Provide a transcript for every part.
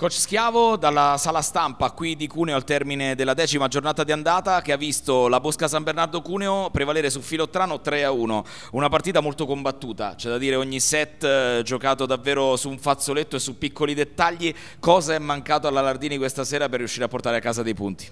Coach Schiavo dalla sala stampa qui di Cuneo al termine della decima giornata di andata che ha visto la Bosca San Bernardo Cuneo prevalere su Filottrano 3 1. Una partita molto combattuta, c'è da dire ogni set eh, giocato davvero su un fazzoletto e su piccoli dettagli. Cosa è mancato alla Lardini questa sera per riuscire a portare a casa dei punti?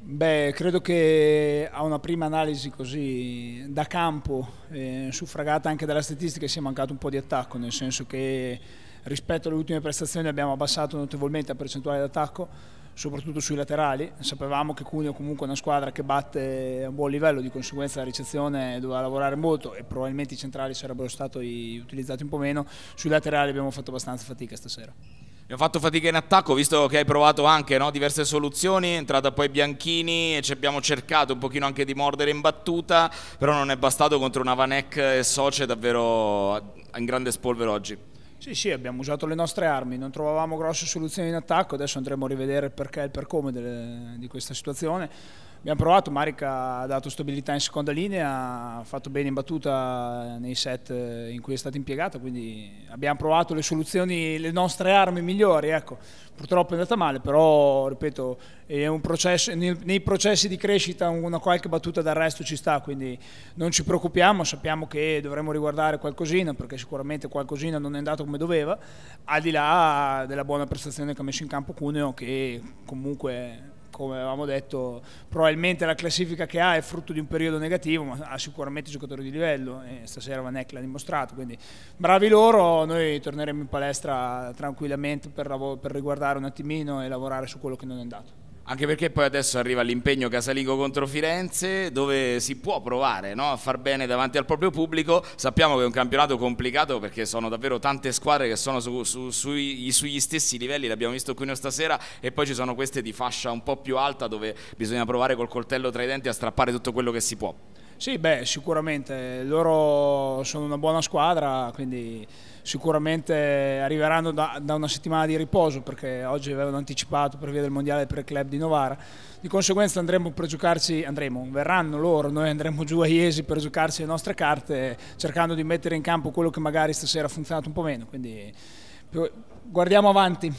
Beh, credo che a una prima analisi così da campo, eh, suffragata anche dalla statistica, sia mancato un po' di attacco, nel senso che rispetto alle ultime prestazioni abbiamo abbassato notevolmente la percentuale d'attacco, soprattutto sui laterali. Sapevamo che Cuneo comunque è una squadra che batte a un buon livello, di conseguenza la ricezione doveva lavorare molto e probabilmente i centrali sarebbero stati utilizzati un po' meno. Sui laterali abbiamo fatto abbastanza fatica stasera. Abbiamo fatto fatica in attacco, visto che hai provato anche no, diverse soluzioni, è entrata poi Bianchini, e ci abbiamo cercato un pochino anche di mordere in battuta, però non è bastato contro una Vanec e Soce davvero in grande spolvero oggi. Sì, sì, abbiamo usato le nostre armi, non trovavamo grosse soluzioni in attacco, adesso andremo a rivedere il perché e il per come delle, di questa situazione Abbiamo provato, Maric ha dato stabilità in seconda linea, ha fatto bene in battuta nei set in cui è stata impiegata, quindi abbiamo provato le soluzioni, le nostre armi migliori. Ecco. Purtroppo è andata male, però ripeto, processo, nei processi di crescita una qualche battuta d'arresto ci sta, quindi non ci preoccupiamo, sappiamo che dovremmo riguardare qualcosina, perché sicuramente qualcosina non è andato come doveva, al di là della buona prestazione che ha messo in campo Cuneo, che comunque come avevamo detto, probabilmente la classifica che ha è frutto di un periodo negativo, ma ha sicuramente giocatori di livello e stasera Vanek l'ha dimostrato, quindi bravi loro, noi torneremo in palestra tranquillamente per, per riguardare un attimino e lavorare su quello che non è andato. Anche perché poi adesso arriva l'impegno casalingo contro Firenze, dove si può provare no? a far bene davanti al proprio pubblico. Sappiamo che è un campionato complicato perché sono davvero tante squadre che sono su, su, sui, sugli stessi livelli, l'abbiamo visto qui noi stasera, e poi ci sono queste di fascia un po' più alta dove bisogna provare col coltello tra i denti a strappare tutto quello che si può. Sì, beh, sicuramente loro sono una buona squadra, quindi sicuramente arriveranno da, da, una settimana di riposo perché oggi avevano anticipato per via del mondiale per il club di Novara. Di conseguenza andremo per giocarci, andremo, verranno loro, noi andremo giù a Iesi per giocarci le nostre carte cercando di mettere in campo quello che magari stasera ha funzionato un po' meno, quindi guardiamo avanti.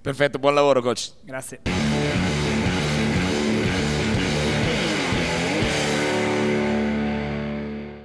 Perfetto, buon lavoro coach. Grazie.